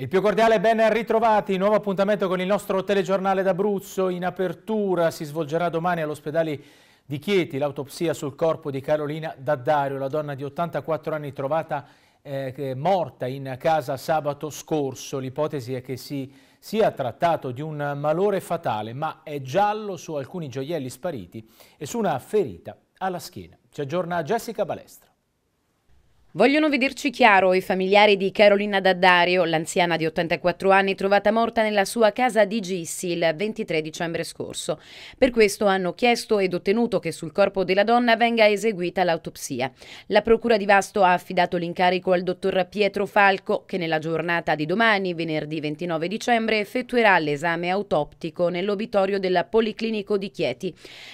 Il più cordiale ben ritrovati, nuovo appuntamento con il nostro telegiornale d'Abruzzo. In apertura si svolgerà domani all'ospedale di Chieti l'autopsia sul corpo di Carolina Daddario, la donna di 84 anni trovata eh, morta in casa sabato scorso. L'ipotesi è che si sia trattato di un malore fatale, ma è giallo su alcuni gioielli spariti e su una ferita alla schiena. Ci aggiorna Jessica Balestra. Vogliono vederci chiaro i familiari di Carolina Daddario, l'anziana di 84 anni trovata morta nella sua casa di Gissi il 23 dicembre scorso. Per questo hanno chiesto ed ottenuto che sul corpo della donna venga eseguita l'autopsia. La Procura di Vasto ha affidato l'incarico al dottor Pietro Falco che nella giornata di domani, venerdì 29 dicembre, effettuerà l'esame autoptico nell'obitorio del Policlinico di Chieti.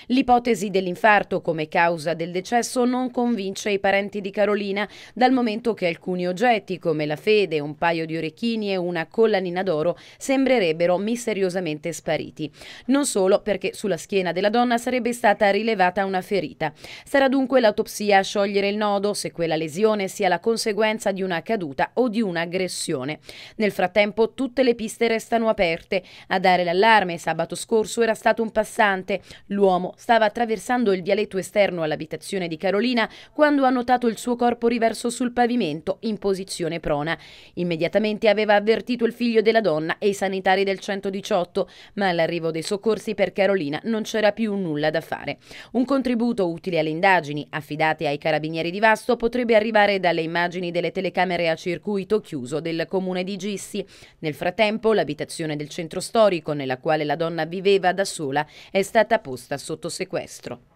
L'ipotesi dell'infarto come causa del decesso non convince i parenti di Carolina dal momento che alcuni oggetti come la fede, un paio di orecchini e una collanina d'oro sembrerebbero misteriosamente spariti. Non solo perché sulla schiena della donna sarebbe stata rilevata una ferita. Sarà dunque l'autopsia a sciogliere il nodo se quella lesione sia la conseguenza di una caduta o di un'aggressione. Nel frattempo tutte le piste restano aperte. A dare l'allarme sabato scorso era stato un passante. L'uomo stava attraversando il vialetto esterno all'abitazione di Carolina quando ha notato il suo corpo riversato riverso sul pavimento in posizione prona. Immediatamente aveva avvertito il figlio della donna e i sanitari del 118, ma all'arrivo dei soccorsi per Carolina non c'era più nulla da fare. Un contributo utile alle indagini affidate ai carabinieri di Vasto potrebbe arrivare dalle immagini delle telecamere a circuito chiuso del comune di Gissi. Nel frattempo l'abitazione del centro storico nella quale la donna viveva da sola è stata posta sotto sequestro.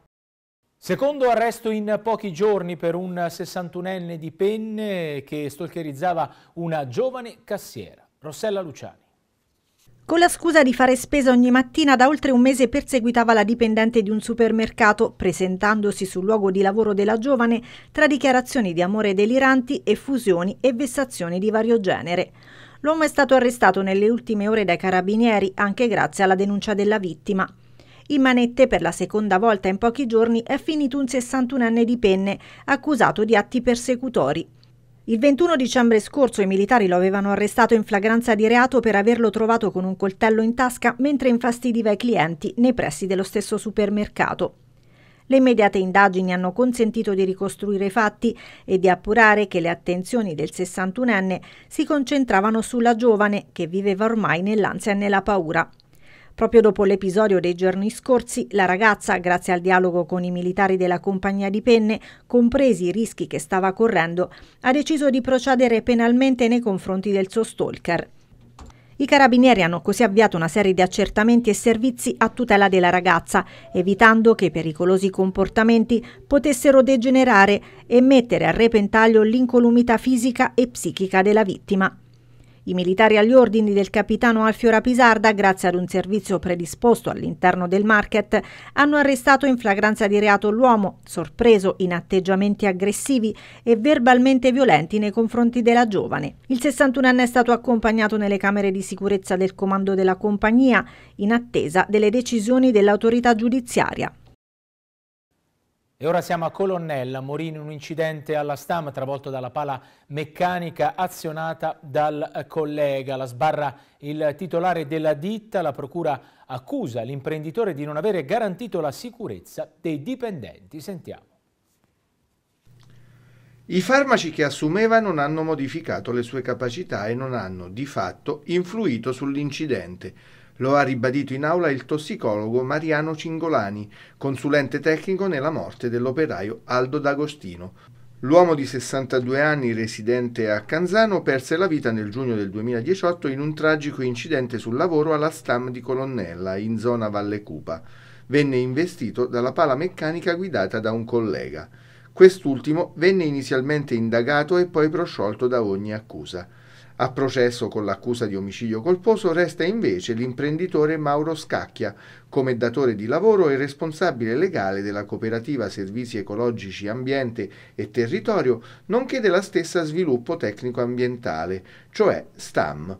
Secondo arresto in pochi giorni per un 61enne di Penne che stalkerizzava una giovane cassiera, Rossella Luciani. Con la scusa di fare spesa ogni mattina, da oltre un mese perseguitava la dipendente di un supermercato, presentandosi sul luogo di lavoro della giovane tra dichiarazioni di amore deliranti, effusioni e vessazioni di vario genere. L'uomo è stato arrestato nelle ultime ore dai carabinieri, anche grazie alla denuncia della vittima. In manette per la seconda volta in pochi giorni è finito un 61enne di penne accusato di atti persecutori. Il 21 dicembre scorso i militari lo avevano arrestato in flagranza di reato per averlo trovato con un coltello in tasca mentre infastidiva i clienti nei pressi dello stesso supermercato. Le immediate indagini hanno consentito di ricostruire i fatti e di appurare che le attenzioni del 61enne si concentravano sulla giovane che viveva ormai nell'ansia e nella paura. Proprio dopo l'episodio dei giorni scorsi, la ragazza, grazie al dialogo con i militari della compagnia di penne, compresi i rischi che stava correndo, ha deciso di procedere penalmente nei confronti del suo stalker. I carabinieri hanno così avviato una serie di accertamenti e servizi a tutela della ragazza, evitando che pericolosi comportamenti potessero degenerare e mettere a repentaglio l'incolumità fisica e psichica della vittima. I militari agli ordini del capitano Alfio Rapisarda, grazie ad un servizio predisposto all'interno del market, hanno arrestato in flagranza di reato l'uomo, sorpreso in atteggiamenti aggressivi e verbalmente violenti nei confronti della giovane. Il 61enne è stato accompagnato nelle camere di sicurezza del comando della compagnia, in attesa delle decisioni dell'autorità giudiziaria. E ora siamo a Colonnella, morì in un incidente alla stam travolto dalla pala meccanica azionata dal collega. La sbarra il titolare della ditta, la procura accusa l'imprenditore di non avere garantito la sicurezza dei dipendenti. Sentiamo. I farmaci che assumeva non hanno modificato le sue capacità e non hanno di fatto influito sull'incidente. Lo ha ribadito in aula il tossicologo Mariano Cingolani, consulente tecnico nella morte dell'operaio Aldo D'Agostino. L'uomo di 62 anni residente a Canzano perse la vita nel giugno del 2018 in un tragico incidente sul lavoro alla Stam di Colonnella, in zona Valle Cupa. Venne investito dalla pala meccanica guidata da un collega. Quest'ultimo venne inizialmente indagato e poi prosciolto da ogni accusa. A processo con l'accusa di omicidio colposo resta invece l'imprenditore Mauro Scacchia, come datore di lavoro e responsabile legale della cooperativa Servizi Ecologici Ambiente e Territorio, nonché della stessa Sviluppo Tecnico Ambientale, cioè STAM.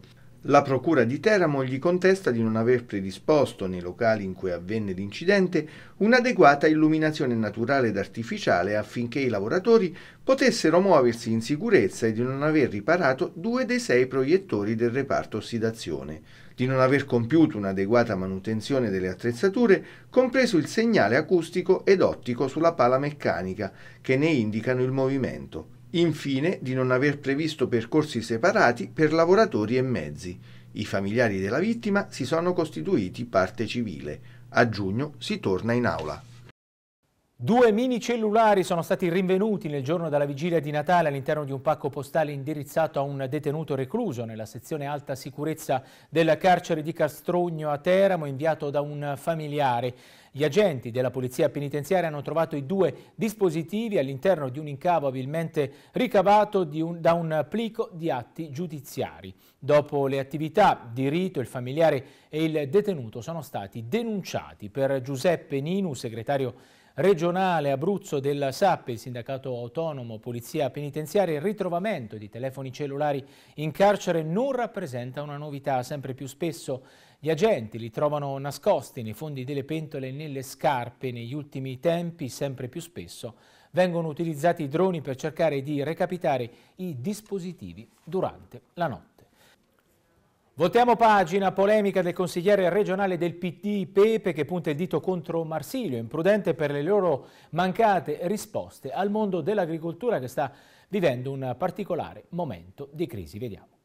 La procura di Teramo gli contesta di non aver predisposto, nei locali in cui avvenne l'incidente, un'adeguata illuminazione naturale ed artificiale affinché i lavoratori potessero muoversi in sicurezza e di non aver riparato due dei sei proiettori del reparto ossidazione, di non aver compiuto un'adeguata manutenzione delle attrezzature, compreso il segnale acustico ed ottico sulla pala meccanica, che ne indicano il movimento Infine, di non aver previsto percorsi separati per lavoratori e mezzi. I familiari della vittima si sono costituiti parte civile. A giugno si torna in aula. Due mini cellulari sono stati rinvenuti nel giorno della vigilia di Natale all'interno di un pacco postale indirizzato a un detenuto recluso nella sezione alta sicurezza del carcere di Castrogno a Teramo inviato da un familiare. Gli agenti della polizia penitenziaria hanno trovato i due dispositivi all'interno di un incavo abilmente ricavato un, da un plico di atti giudiziari. Dopo le attività di rito, il familiare e il detenuto sono stati denunciati per Giuseppe Ninu, segretario regionale Abruzzo della SAP, il sindacato autonomo Polizia Penitenziaria, il ritrovamento di telefoni cellulari in carcere non rappresenta una novità. Sempre più spesso gli agenti li trovano nascosti nei fondi delle pentole e nelle scarpe. Negli ultimi tempi, sempre più spesso, vengono utilizzati i droni per cercare di recapitare i dispositivi durante la notte. Votiamo pagina, polemica del consigliere regionale del PD Pepe che punta il dito contro Marsilio, imprudente per le loro mancate risposte al mondo dell'agricoltura che sta vivendo un particolare momento di crisi. Vediamo.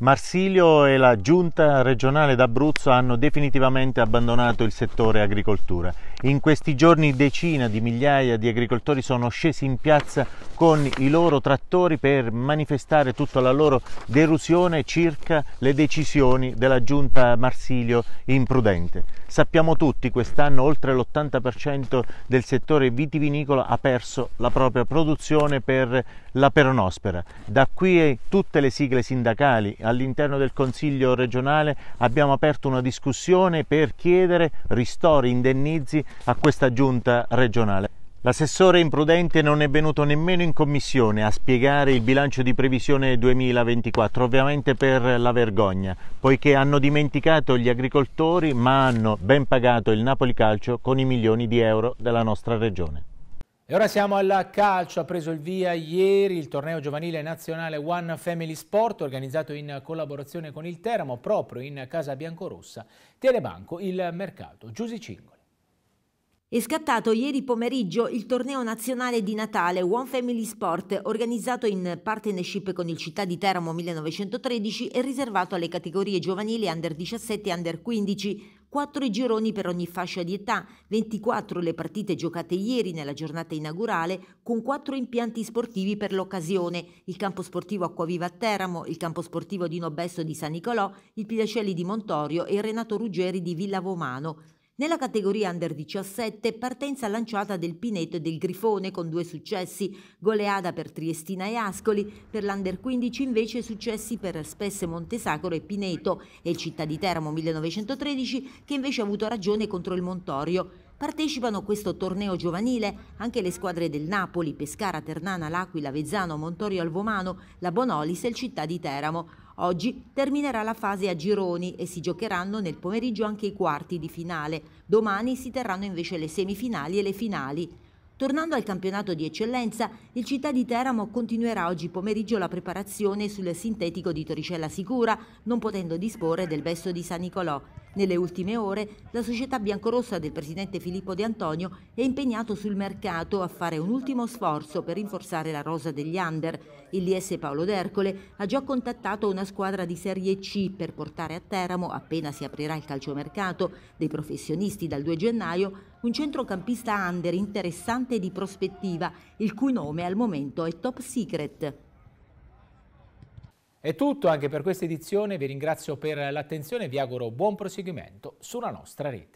Marsilio e la giunta regionale d'Abruzzo hanno definitivamente abbandonato il settore agricoltura. In questi giorni decine di migliaia di agricoltori sono scesi in piazza con i loro trattori per manifestare tutta la loro derusione circa le decisioni della giunta Marsilio imprudente. Sappiamo tutti quest'anno oltre l'80% del settore vitivinicolo ha perso la propria produzione per la peronospera. Da qui tutte le sigle sindacali all'interno del Consiglio regionale abbiamo aperto una discussione per chiedere ristori, indennizi a questa giunta regionale. L'assessore imprudente non è venuto nemmeno in commissione a spiegare il bilancio di previsione 2024, ovviamente per la vergogna, poiché hanno dimenticato gli agricoltori ma hanno ben pagato il Napoli Calcio con i milioni di euro della nostra regione. E ora siamo al calcio, ha preso il via ieri il torneo giovanile nazionale One Family Sport organizzato in collaborazione con il Teramo proprio in Casa Biancorossa, Telebanco il mercato, Giusi Cingoli. È scattato ieri pomeriggio il torneo nazionale di Natale One Family Sport organizzato in partnership con il Città di Teramo 1913 e riservato alle categorie giovanili under 17 e under 15 4 gironi per ogni fascia di età, 24 le partite giocate ieri nella giornata inaugurale con quattro impianti sportivi per l'occasione, il campo sportivo Acquaviva a Teramo, il campo sportivo di Nobesso di San Nicolò, il Piacelli di Montorio e il Renato Ruggeri di Villa Vomano. Nella categoria under 17 partenza lanciata del Pineto e del Grifone con due successi, goleada per Triestina e Ascoli, per l'under 15 invece successi per Spesse Montesacro e Pineto e Città di Teramo 1913 che invece ha avuto ragione contro il Montorio. Partecipano a questo torneo giovanile anche le squadre del Napoli, Pescara, Ternana, L'Aquila, Vezzano, Montorio Alvomano, la Bonolis e il Città di Teramo. Oggi terminerà la fase a gironi e si giocheranno nel pomeriggio anche i quarti di finale. Domani si terranno invece le semifinali e le finali. Tornando al campionato di eccellenza, il Città di Teramo continuerà oggi pomeriggio la preparazione sul sintetico di Toricella Sicura, non potendo disporre del vesto di San Nicolò. Nelle ultime ore la società biancorossa del presidente Filippo De Antonio è impegnato sul mercato a fare un ultimo sforzo per rinforzare la rosa degli under. Il DS Paolo D'Ercole ha già contattato una squadra di Serie C per portare a Teramo, appena si aprirà il calciomercato dei professionisti dal 2 gennaio, un centrocampista under interessante di prospettiva, il cui nome al momento è top secret. È tutto anche per questa edizione, vi ringrazio per l'attenzione e vi auguro buon proseguimento sulla nostra rete.